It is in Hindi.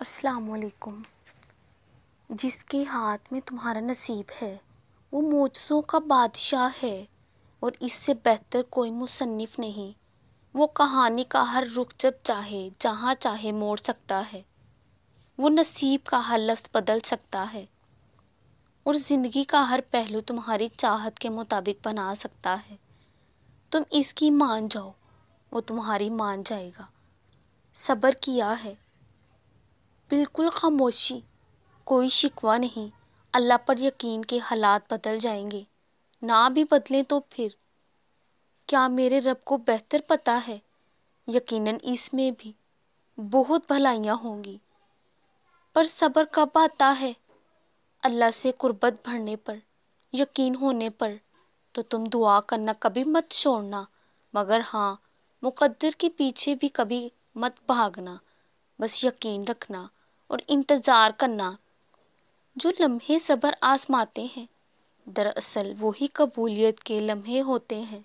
अस्सलाम वालेकुम जिसके हाथ में तुम्हारा नसीब है वो मोजसों का बादशाह है और इससे बेहतर कोई मुसन्फ़ नहीं वो कहानी का हर रुख जब चाहे जहाँ चाहे मोड़ सकता है वो नसीब का हर लफ्ज़ बदल सकता है और ज़िंदगी का हर पहलू तुम्हारी चाहत के मुताबिक बना सकता है तुम इसकी मान जाओ वो तुम्हारी मान जाएगा सब्र किया है बिल्कुल खामोशी कोई शिकवा नहीं अल्लाह पर यकीन के हालात बदल जाएंगे ना भी बदलें तो फिर क्या मेरे रब को बेहतर पता है यकीनन इसमें भी बहुत भलाइयाँ होंगी पर सब्र कब आता है अल्लाह से कुर्बत भरने पर यकीन होने पर तो तुम दुआ करना कभी मत छोड़ना मगर हाँ मुकद्दर के पीछे भी कभी मत भागना बस यकीन रखना और इंतज़ार करना जो लम्हे सब्र आसमाते हैं दरअसल वही कबूलियत के लम्हे होते हैं